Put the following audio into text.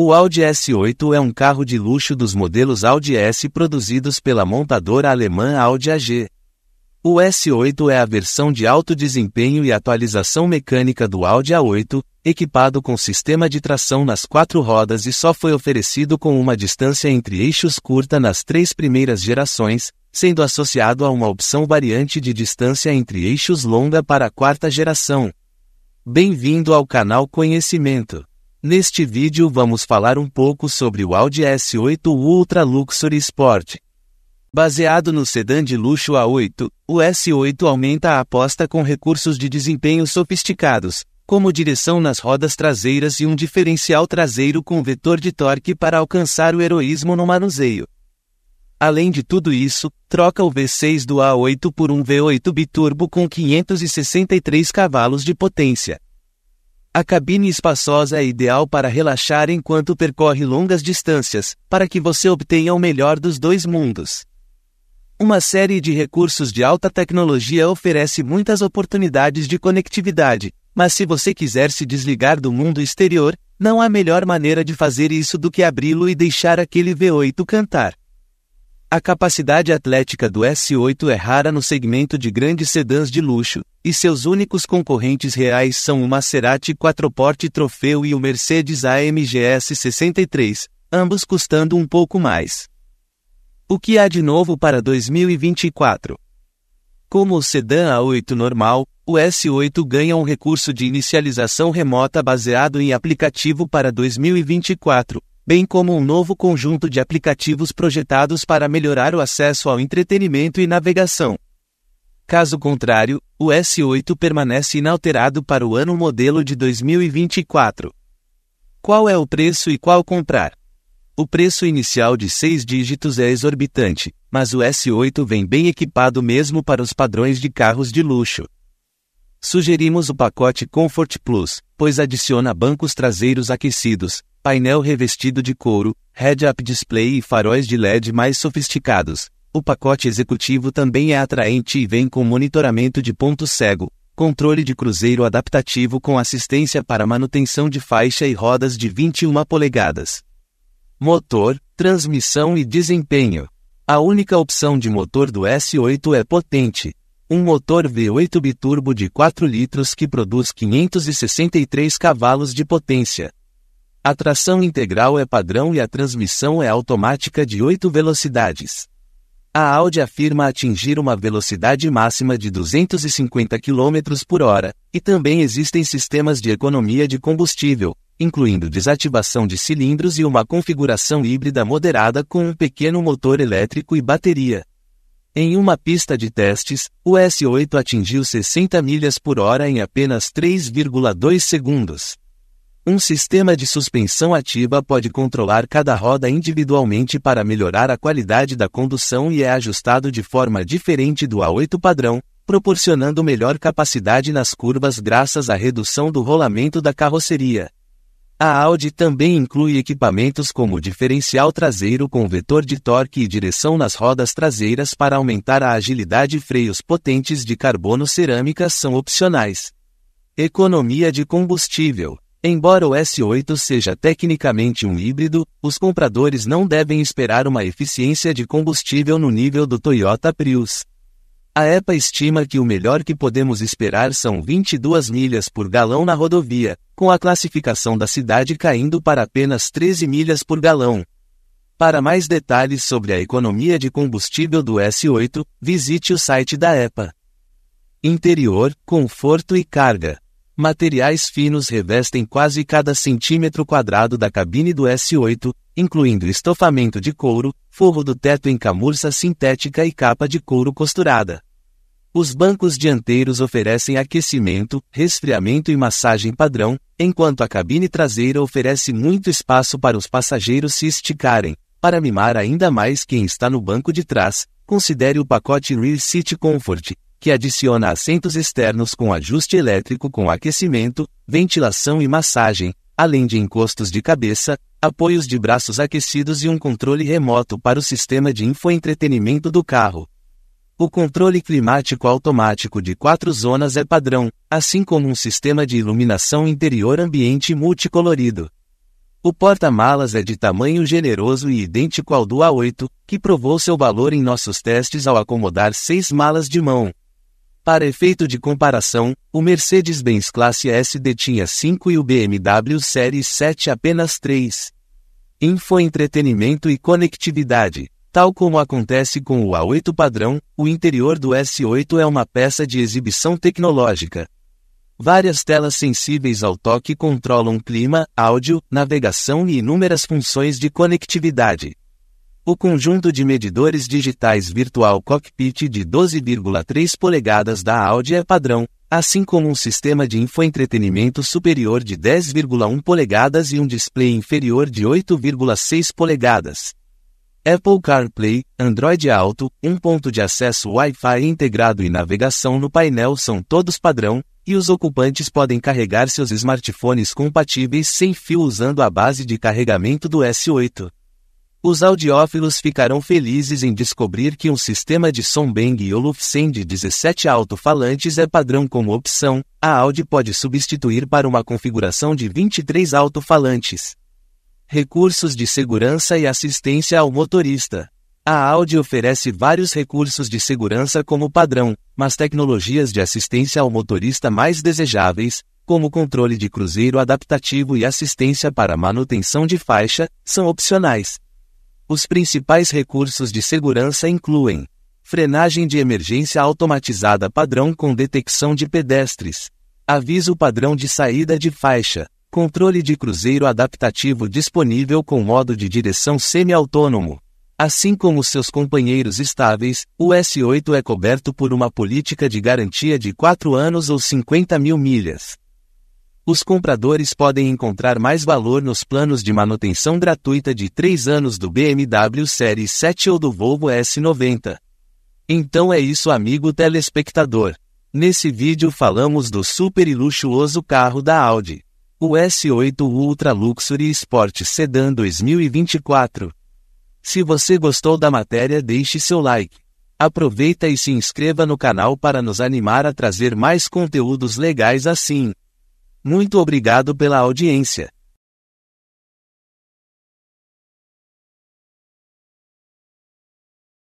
O Audi S8 é um carro de luxo dos modelos Audi S produzidos pela montadora alemã Audi AG. O S8 é a versão de alto desempenho e atualização mecânica do Audi A8, equipado com sistema de tração nas quatro rodas e só foi oferecido com uma distância entre eixos curta nas três primeiras gerações, sendo associado a uma opção variante de distância entre eixos longa para a quarta geração. Bem-vindo ao canal Conhecimento. Neste vídeo vamos falar um pouco sobre o Audi S8 Ultra Luxury Sport. Baseado no sedã de luxo A8, o S8 aumenta a aposta com recursos de desempenho sofisticados, como direção nas rodas traseiras e um diferencial traseiro com vetor de torque para alcançar o heroísmo no manuseio. Além de tudo isso, troca o V6 do A8 por um V8 biturbo com 563 cavalos de potência. A cabine espaçosa é ideal para relaxar enquanto percorre longas distâncias, para que você obtenha o melhor dos dois mundos. Uma série de recursos de alta tecnologia oferece muitas oportunidades de conectividade, mas se você quiser se desligar do mundo exterior, não há melhor maneira de fazer isso do que abri-lo e deixar aquele V8 cantar. A capacidade atlética do S8 é rara no segmento de grandes sedãs de luxo, e seus únicos concorrentes reais são o Maserati Quattroporte Trofeu e o Mercedes AMG S63, ambos custando um pouco mais. O que há de novo para 2024? Como o sedã A8 normal, o S8 ganha um recurso de inicialização remota baseado em aplicativo para 2024, bem como um novo conjunto de aplicativos projetados para melhorar o acesso ao entretenimento e navegação. Caso contrário, o S8 permanece inalterado para o ano modelo de 2024. Qual é o preço e qual comprar? O preço inicial de 6 dígitos é exorbitante, mas o S8 vem bem equipado mesmo para os padrões de carros de luxo. Sugerimos o pacote Comfort Plus, pois adiciona bancos traseiros aquecidos, painel revestido de couro, head-up display e faróis de LED mais sofisticados. O pacote executivo também é atraente e vem com monitoramento de ponto cego, controle de cruzeiro adaptativo com assistência para manutenção de faixa e rodas de 21 polegadas. Motor, transmissão e desempenho. A única opção de motor do S8 é potente, um motor V8 biturbo de 4 litros que produz 563 cavalos de potência. A tração integral é padrão e a transmissão é automática de 8 velocidades. A Audi afirma atingir uma velocidade máxima de 250 km por hora, e também existem sistemas de economia de combustível, incluindo desativação de cilindros e uma configuração híbrida moderada com um pequeno motor elétrico e bateria. Em uma pista de testes, o S8 atingiu 60 milhas por hora em apenas 3,2 segundos. Um sistema de suspensão ativa pode controlar cada roda individualmente para melhorar a qualidade da condução e é ajustado de forma diferente do A8 padrão, proporcionando melhor capacidade nas curvas graças à redução do rolamento da carroceria. A Audi também inclui equipamentos como diferencial traseiro com vetor de torque e direção nas rodas traseiras para aumentar a agilidade. Freios potentes de carbono cerâmica são opcionais. Economia de combustível. Embora o S8 seja tecnicamente um híbrido, os compradores não devem esperar uma eficiência de combustível no nível do Toyota Prius. A EPA estima que o melhor que podemos esperar são 22 milhas por galão na rodovia, com a classificação da cidade caindo para apenas 13 milhas por galão. Para mais detalhes sobre a economia de combustível do S8, visite o site da EPA. Interior, conforto e carga. Materiais finos revestem quase cada centímetro quadrado da cabine do S8, incluindo estofamento de couro, forro do teto em camurça sintética e capa de couro costurada. Os bancos dianteiros oferecem aquecimento, resfriamento e massagem padrão, enquanto a cabine traseira oferece muito espaço para os passageiros se esticarem. Para mimar ainda mais quem está no banco de trás, considere o pacote Rear Seat Comfort, que adiciona assentos externos com ajuste elétrico com aquecimento, ventilação e massagem, além de encostos de cabeça, apoios de braços aquecidos e um controle remoto para o sistema de infoentretenimento do carro. O controle climático automático de quatro zonas é padrão, assim como um sistema de iluminação interior ambiente multicolorido. O porta-malas é de tamanho generoso e idêntico ao do A8, que provou seu valor em nossos testes ao acomodar seis malas de mão. Para efeito de comparação, o Mercedes-Benz Classe S detinha 5 e o BMW Série 7 apenas 3. Info Entretenimento e Conectividade Tal como acontece com o A8 padrão, o interior do S8 é uma peça de exibição tecnológica. Várias telas sensíveis ao toque controlam clima, áudio, navegação e inúmeras funções de conectividade. O conjunto de medidores digitais Virtual Cockpit de 12,3 polegadas da Audi é padrão, assim como um sistema de infoentretenimento superior de 10,1 polegadas e um display inferior de 8,6 polegadas. Apple CarPlay, Android Auto, um ponto de acesso Wi-Fi integrado e navegação no painel são todos padrão, e os ocupantes podem carregar seus smartphones compatíveis sem fio usando a base de carregamento do S8. Os audiófilos ficarão felizes em descobrir que um sistema de som Bang Olufsen de 17 alto-falantes é padrão como opção, a Audi pode substituir para uma configuração de 23 alto-falantes. Recursos de segurança e assistência ao motorista. A Audi oferece vários recursos de segurança como padrão, mas tecnologias de assistência ao motorista mais desejáveis, como controle de cruzeiro adaptativo e assistência para manutenção de faixa, são opcionais. Os principais recursos de segurança incluem frenagem de emergência automatizada padrão com detecção de pedestres, aviso padrão de saída de faixa, Controle de cruzeiro adaptativo disponível com modo de direção semi-autônomo. Assim como seus companheiros estáveis, o S8 é coberto por uma política de garantia de 4 anos ou 50 mil milhas. Os compradores podem encontrar mais valor nos planos de manutenção gratuita de 3 anos do BMW Série 7 ou do Volvo S90. Então é isso, amigo telespectador. Nesse vídeo falamos do super e luxuoso carro da Audi o S8 Ultra Luxury Sport Sedan 2024. Se você gostou da matéria, deixe seu like. Aproveita e se inscreva no canal para nos animar a trazer mais conteúdos legais assim. Muito obrigado pela audiência.